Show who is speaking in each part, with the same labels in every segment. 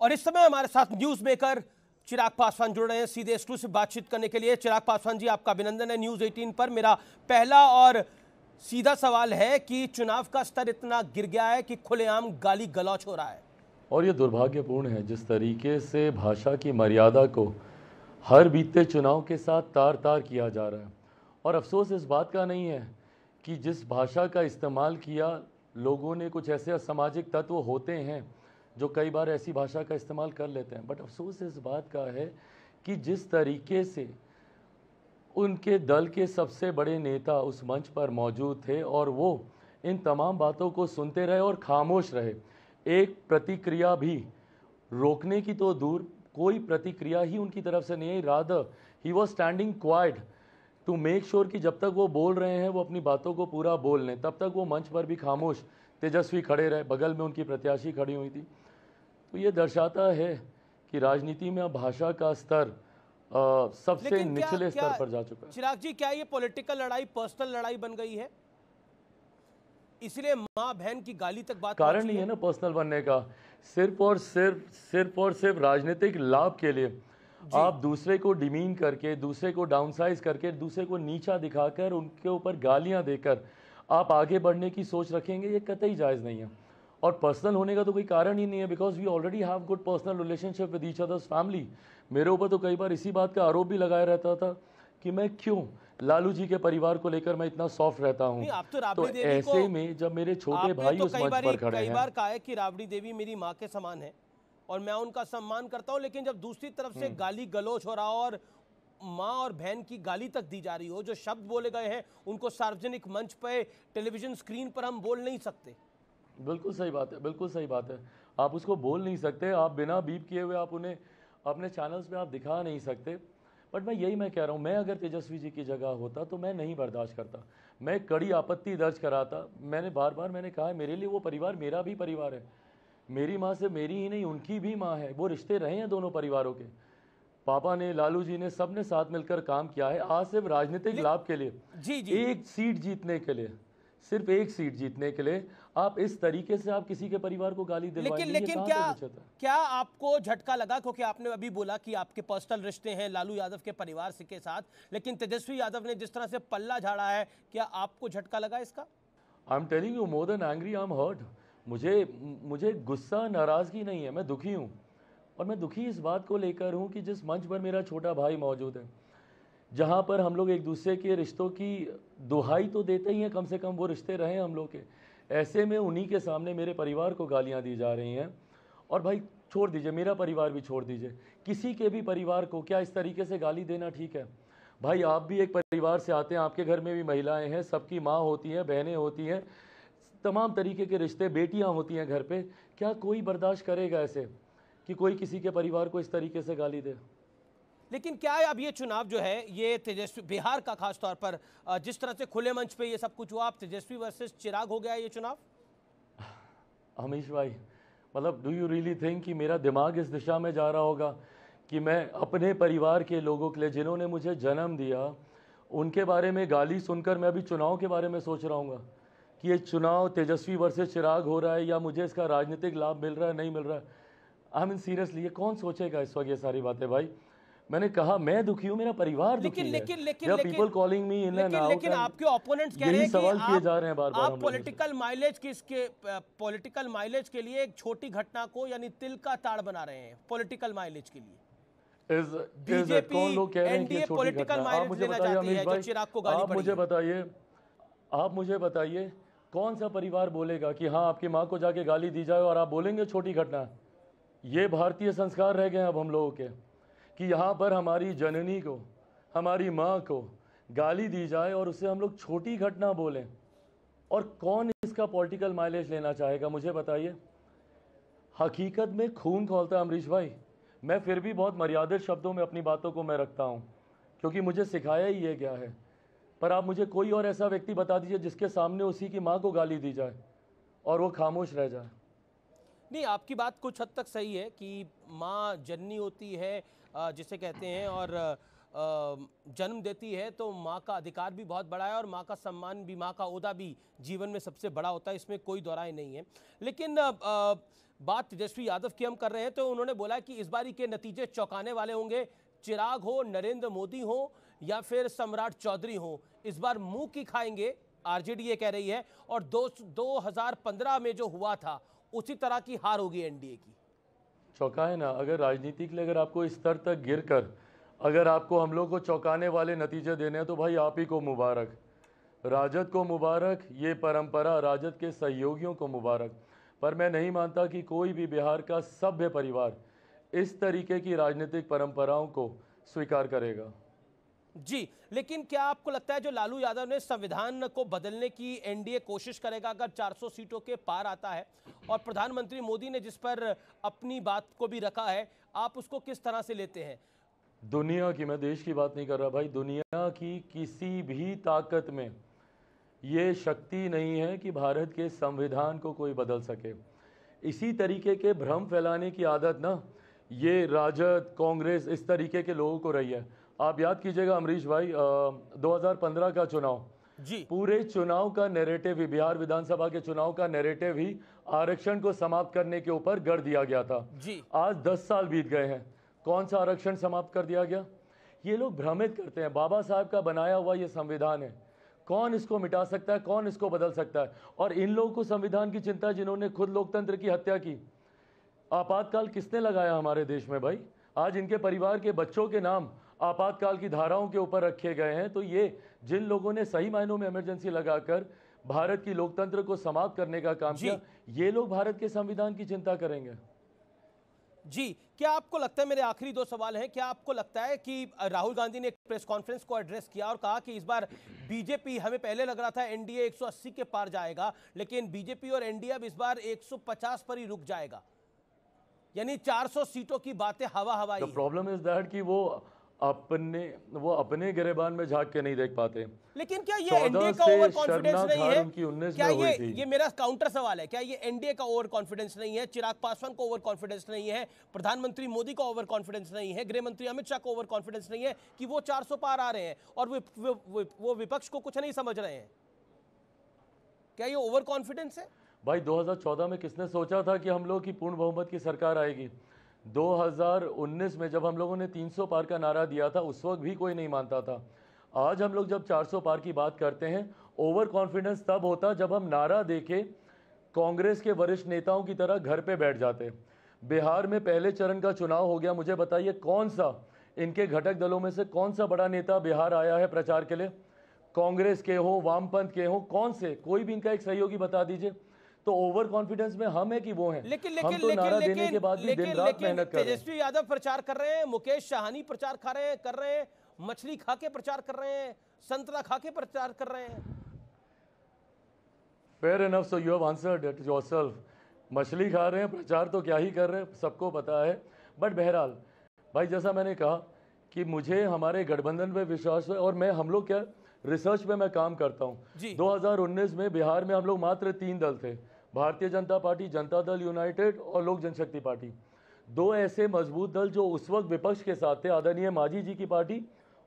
Speaker 1: और इस समय हमारे साथ न्यूज मेकर चिराग पासवान जुड़ रहे हैं सीधे एक्सक्लूसिव बातचीत करने के लिए चिराग पासवान जी आपका अभिनंदन है न्यूज 18 पर मेरा पहला और सीधा सवाल है कि चुनाव का स्तर इतना गिर गया है कि खुलेआम गाली गलौच हो रहा है
Speaker 2: और ये दुर्भाग्यपूर्ण है जिस तरीके से भाषा की मर्यादा को हर बीते चुनाव के साथ तार तार किया जा रहा है और अफसोस इस बात का नहीं है कि जिस भाषा का इस्तेमाल किया लोगों ने कुछ ऐसे असामाजिक तत्व होते हैं जो कई बार ऐसी भाषा का इस्तेमाल कर लेते हैं बट अफसोस इस बात का है कि जिस तरीके से उनके दल के सबसे बड़े नेता उस मंच पर मौजूद थे और वो इन तमाम बातों को सुनते रहे और खामोश रहे एक प्रतिक्रिया भी रोकने की तो दूर कोई प्रतिक्रिया ही उनकी तरफ से नहीं आई rather he was standing quite to make sure कि जब तक वो बोल रहे हैं वो अपनी बातों को पूरा बोल लें तब तक वो मंच पर भी खामोश तेजस्वी खड़े रहे बगल में उनकी प्रत्याशी खड़ी हुई थी तो ये दर्शाता है कि राजनीति में भाषा का स्तर सबसे निचले स्तर पर जा चुका है
Speaker 1: चिराग जी क्या ये पॉलिटिकल लड़ाई पर्सनल लड़ाई बन गई है इसलिए माँ बहन की गाली तक
Speaker 2: बात कारण नहीं है ना पर्सनल बनने का सिर्फ और सिर्फ सिर्फ और सिर्फ राजनीतिक लाभ के लिए आप दूसरे को डिमीन करके दूसरे को डाउनसाइज करके दूसरे को नीचा दिखाकर उनके ऊपर गालियां देकर आप आगे बढ़ने की सोच रखेंगे ये कतई जायज़ नहीं है और पर्सनल होने का तो कोई कारण ही नहीं है because we already have good personal relationship with each others family मेरे ऊपर तो कई बार इसी बात का आरोप भी लगाया रहता था कि मैं क्यों लालू जी के परिवार को लेकर मैं इतना सॉफ्ट रहता हूँ तो, तो ऐसे में जब मेरे छोटे भाई तो उस मंच पर खड़े कई बार
Speaker 1: कहा है कि राबड़ी देवी मेरी माँ के समान है और मैं उनका सम्मान करता हूँ लेकिन जब दूसरी तरफ से हम्म। गाली गलोच हो रहा हो और माँ और बहन की गाली तक दी जा रही हो जो शब्द बोले गए हैं उनको सार्वजनिक मंच पर टेलीविजन स्क्रीन पर हम बोल नहीं
Speaker 2: सकते बिल्कुल सही बात है बिल्कुल सही बात है आप उसको बोल नहीं सकते आप बिना बीप किए हुए आप उन्हें अपने चैनल्स पे आप दिखा नहीं सकते बट मैं यही मैं कह रहा हूँ मैं अगर तेजस्वी जी की जगह होता तो मैं नहीं बर्दाश्त करता मैं कड़ी आपत्ति दर्ज कराता मैंने बार बार मैंने कहा है मेरे लिए वो परिवार मेरा भी परिवार है मेरी माँ से मेरी ही नहीं उनकी भी माँ है वो रिश्ते रहे हैं दोनों परिवारों के पापा ने लालू जी ने सब ने साथ मिलकर काम किया है आज सिर्फ राजनीतिक लाभ के लिए जी जी एक सीट जीतने के लिए सिर्फ एक सीट जीतने के लिए आप इस तरीके से आप किसी के परिवार को गाली दिलवाएंगे लेकिन लेकिन क्या क्या आपको झटका
Speaker 1: लगा क्योंकि आपने अभी बोला कि आपके पर्सनल रिश्ते हैं लालू यादव के परिवार के साथ लेकिन तेजस्वी
Speaker 2: यादव ने जिस तरह से पल्ला झाड़ा है क्या आपको झटका लगा इसका I am telling you more than angry I am hurt मुझे मुझे गुस्सा नाराज़गी नहीं है मैं दुखी हूँ और मैं दुखी इस बात को लेकर हूँ कि जिस मंच पर मेरा छोटा भाई मौजूद है जहाँ पर हम लोग एक दूसरे के रिश्तों की दुहाई तो देते ही हैं कम से कम वो रिश्ते रहे हम लोग के ऐसे में उन्हीं के सामने मेरे परिवार को गालियाँ दी जा रही हैं और भाई छोड़ दीजिए मेरा परिवार भी छोड़ दीजिए किसी के भी परिवार को क्या इस तरीके से गाली देना ठीक है भाई आप भी एक परिवार से आते हैं आपके घर में भी महिलाएं हैं सबकी माँ होती हैं बहनें होती हैं तमाम तरीके के रिश्ते बेटियाँ होती हैं घर पे क्या कोई बर्दाश्त करेगा ऐसे कि कोई किसी के परिवार को इस तरीके से गाली दे
Speaker 1: लेकिन क्या अब ये चुनाव जो है ये तेजस्वी बिहार का खास तौर पर जिस तरह से खुले मंच पे ये सब कुछ हुआ आप तेजस्वी वर्सेस चिराग हो गया ये चुनाव
Speaker 2: हमीश भाई मतलब डू यू रियली थिंक कि मेरा दिमाग इस दिशा में जा रहा होगा कि मैं अपने परिवार के लोगों के लिए जिन्होंने मुझे जन्म दिया उनके बारे में गाली सुनकर मैं अभी चुनाव के बारे में सोच रहा हूँ कि ये चुनाव तेजस्वी वर्सेज चिराग हो रहा है या मुझे इसका राजनीतिक लाभ मिल रहा है नहीं मिल रहा है आई मीन सीरियसली ये कौन सोचेगा इस वक्त ये सारी बातें भाई मैंने कहा मैं दुखी हूँ मेरा परिवार लेकिन दुखी लेकिन है। लेकिन लेकिन पीपल कॉलिंग मी इन लेकिन, लेकिन आपके
Speaker 1: ओपोनेंट्स कह रहे हैं सवाल किए जा रहे हैं बार बार आप पॉलिटिकल माइलेज किसके पॉलिटिकल माइलेज के लिए एक छोटी घटना को यानी तिल का ताड़ बना रहे हैं पॉलिटिकल माइलेज के
Speaker 2: लिए कौन लोग कह रहे हैं कि छोटी घटना आप मुझे बताइए आप मुझे बताइए आप मुझे बताइए कौन सा परिवार बोलेगा कि हाँ आपकी माँ को जाके गाली दी जाए और आप बोलेंगे छोटी घटना ये भारतीय संस्कार रह गए अब हम लोगों के कि यहाँ पर हमारी जननी को हमारी माँ को गाली दी जाए और उसे हम लोग छोटी घटना बोलें और कौन इसका पॉलिटिकल माइलेज लेना चाहेगा मुझे बताइए हकीकत में खून खोलता अमरीश भाई मैं फिर भी बहुत मर्यादित शब्दों में अपनी बातों को मैं रखता हूँ क्योंकि मुझे सिखाया ही ये क्या है पर आप मुझे कोई और ऐसा व्यक्ति बता दीजिए जिसके सामने उसी की माँ को गाली दी जाए और वो खामोश रह जाए
Speaker 1: नहीं आपकी बात कुछ हद तक सही है कि माँ जननी होती है जिसे कहते हैं और जन्म देती है तो माँ का अधिकार भी बहुत बड़ा है और माँ का सम्मान भी माँ का उहदा भी जीवन में सबसे बड़ा होता है इसमें कोई दोराए नहीं है लेकिन बात तेजस्वी यादव की हम कर रहे हैं तो उन्होंने बोला कि इस बारी के नतीजे चौंकाने वाले होंगे चिराग हो नरेंद्र मोदी हो या फिर सम्राट चौधरी हो इस बार मुंह की खाएंगे आरजेडी ये कह रही है और दो पंद्रह में जो हुआ था उसी तरह की हार होगी एनडीए की
Speaker 2: चौंकाए ना अगर राजनीति के लिए अगर आपको स्तर तक गिर कर अगर आपको हम लोग को चौंकाने वाले नतीजे देने हैं तो भाई आप ही को मुबारक राजद को मुबारक ये परंपरा राजद के सहयोगियों को मुबारक पर मैं नहीं मानता कि कोई भी बिहार का सभ्य परिवार इस तरीके की राजनीतिक परंपराओं को स्वीकार करेगा जी लेकिन
Speaker 1: क्या आपको लगता है जो लालू यादव ने संविधान को बदलने की एनडीए कोशिश करेगा अगर 400 सीटों के पार आता है और प्रधानमंत्री मोदी ने जिस पर अपनी बात को भी रखा है आप उसको किस तरह से लेते हैं
Speaker 2: दुनिया की मैं देश की बात नहीं कर रहा भाई दुनिया की किसी भी ताकत में ये शक्ति नहीं है कि भारत के संविधान को कोई बदल सके इसी तरीके के भ्रम फैलाने की आदत ना ये राजद कांग्रेस इस तरीके के लोगों को रही है आप याद कीजिएगा अमरीश भाई आ, 2015 का चुनाव जी पूरे चुनाव का नेरेटिव ही बिहार विधानसभा के चुनाव का नेरेटिव ही आरक्षण को समाप्त करने के ऊपर गढ़ दिया गया था जी आज 10 साल बीत गए हैं कौन सा आरक्षण समाप्त कर दिया गया ये लोग भ्रमित करते हैं बाबा साहब का बनाया हुआ ये संविधान है कौन इसको मिटा सकता है कौन इसको बदल सकता है और इन लोगों को संविधान की चिंता जिन्होंने खुद लोकतंत्र की हत्या की आपातकाल किसने लगाया हमारे देश में भाई आज इनके परिवार के बच्चों के नाम आपातकाल की धाराओं के ऊपर रखे गए हैं तो ये जिन लोगों ने सही मायनों में इमरजेंसी लगाकर भारत की लोकतंत्र को समाप्त करने का काम किया ये लोग भारत के संविधान की चिंता करेंगे जी क्या आपको
Speaker 1: लगता है मेरे आखिरी दो सवाल हैं क्या आपको लगता है कि राहुल गांधी ने प्रेस कॉन्फ्रेंस को एड्रेस किया और कहा कि इस बार बीजेपी हमें पहले लग रहा था एनडीए 180 के पार जाएगा लेकिन बीजेपी और एनडीए अब इस बार 150 पर ही रुक जाएगा यानी 400 सीटों की बातें हवा हवाई
Speaker 2: प्रॉब्लम इज दैट कि वो अपने वो अपने गिरेबान में झाक के नहीं देख पाते
Speaker 1: लेकिन क्या ये एनडीए का ओवर कॉन्फिडेंस नहीं है उन्नीस क्या ये ये मेरा काउंटर सवाल है क्या ये एनडीए का ओवर कॉन्फिडेंस नहीं है चिराग पासवान को ओवर कॉन्फिडेंस नहीं है प्रधानमंत्री मोदी का ओवर कॉन्फिडेंस नहीं है गृह मंत्री अमित शाह को ओवर कॉन्फिडेंस नहीं है कि वो चार पार आ रहे हैं और वो विपक्ष को कुछ नहीं समझ रहे हैं क्या ये ओवर कॉन्फिडेंस है
Speaker 2: भाई 2014 में किसने सोचा था कि हम लोग की पूर्ण बहुमत की सरकार आएगी 2019 में जब हम लोगों ने 300 पार का नारा दिया था उस वक्त भी कोई नहीं मानता था आज हम लोग जब 400 पार की बात करते हैं ओवर कॉन्फिडेंस तब होता जब हम नारा दे के कांग्रेस के वरिष्ठ नेताओं की तरह घर पे बैठ जाते बिहार में पहले चरण का चुनाव हो गया मुझे बताइए कौन सा इनके घटक दलों में से कौन सा बड़ा नेता बिहार आया है प्रचार के लिए कांग्रेस के हो वामपंथ के हो कौन से कोई भी इनका एक सहयोगी बता दीजिए तो ओवर कॉन्फिडेंस में हम है कि वो है लेकिन लेकिन हम तो लेकिन, नारा लेकिन, देने के बाद भी लेकिन रात मेहनत तेजस्वी
Speaker 1: यादव प्रचार कर रहे हैं मुकेश शाहानी प्रचार खा रहे हैं कर रहे हैं मछली खा के प्रचार कर रहे हैं संतरा खा के प्रचार कर रहे हैं
Speaker 2: fair enough so you have answered it yourself मछली खा रहे हैं प्रचार तो क्या ही कर रहे हैं सबको पता है बट बहरहाल भाई जैसा मैंने कहा कि मुझे हमारे गठबंधन पे विश्वास है और मैं हम लोग क्या रिसर्च पे मैं काम करता हूँ 2019 में बिहार में हम लोग मात्र तीन दल थे भारतीय जनता पार्टी जनता दल यूनाइटेड और लोक जनशक्ति पार्टी दो ऐसे मजबूत दल जो उस वक्त विपक्ष के साथ थे आदरणीय माझी जी की पार्टी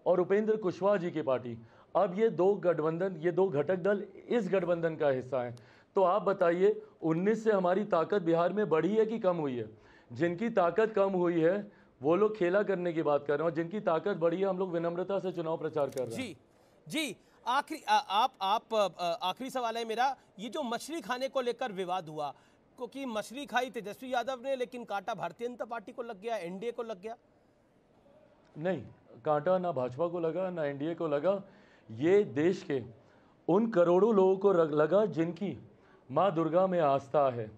Speaker 2: और उपेंद्र कुशवाहा जी की पार्टी अब ये दो गठबंधन ये दो घटक दल इस गठबंधन का हिस्सा हैं तो आप बताइए 19 से हमारी ताकत बिहार में बढ़ी है कि कम हुई है जिनकी ताकत कम हुई है वो लोग खेला करने की बात कर रहे हैं और जिनकी ताकत बढ़ी है हम लोग विनम्रता से चुनाव प्रचार कर रहे हैं जी
Speaker 1: जी आखिरी आप आप आखिरी सवाल है मेरा ये जो मछली खाने को लेकर विवाद हुआ क्योंकि मछली खाई तेजस्वी यादव ने लेकिन कांटा भारतीय जनता पार्टी को लग गया एनडीए को लग गया
Speaker 2: नहीं कांटा ना भाजपा को लगा ना एनडीए को लगा ये देश के उन करोड़ों लोगों को लगा जिनकी माँ दुर्गा में आस्था है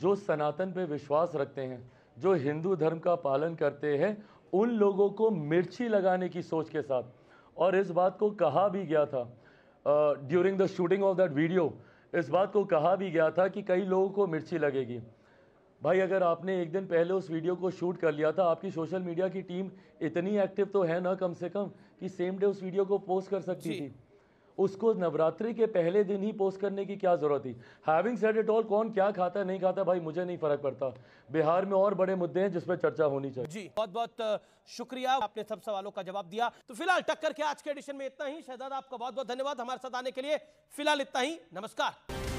Speaker 2: जो सनातन पे विश्वास रखते हैं जो हिंदू धर्म का पालन करते हैं उन लोगों को मिर्ची लगाने की सोच के साथ और इस बात को कहा भी गया था during the shooting of that video इस बात को कहा भी गया था कि कई लोगों को मिर्ची लगेगी भाई अगर आपने एक दिन पहले उस वीडियो को शूट कर लिया था आपकी सोशल मीडिया की टीम इतनी एक्टिव तो है ना कम से कम कि सेम डे उस वीडियो को पोस्ट कर सकती थी उसको नवरात्रि के पहले दिन ही पोस्ट करने की क्या ज़रूरत थी हैविंग सेड इट ऑल कौन क्या खाता है नहीं खाता भाई मुझे नहीं फ़र्क पड़ता बिहार में और बड़े मुद्दे हैं जिस पर चर्चा होनी चाहिए
Speaker 1: जी बहुत बहुत शुक्रिया आपने सब सवालों का जवाब दिया तो फिलहाल टक्कर के आज के एडिशन में इतना ही शहजाद आपका बहुत बहुत धन्यवाद हमारे साथ आने के लिए फिलहाल इतना ही नमस्कार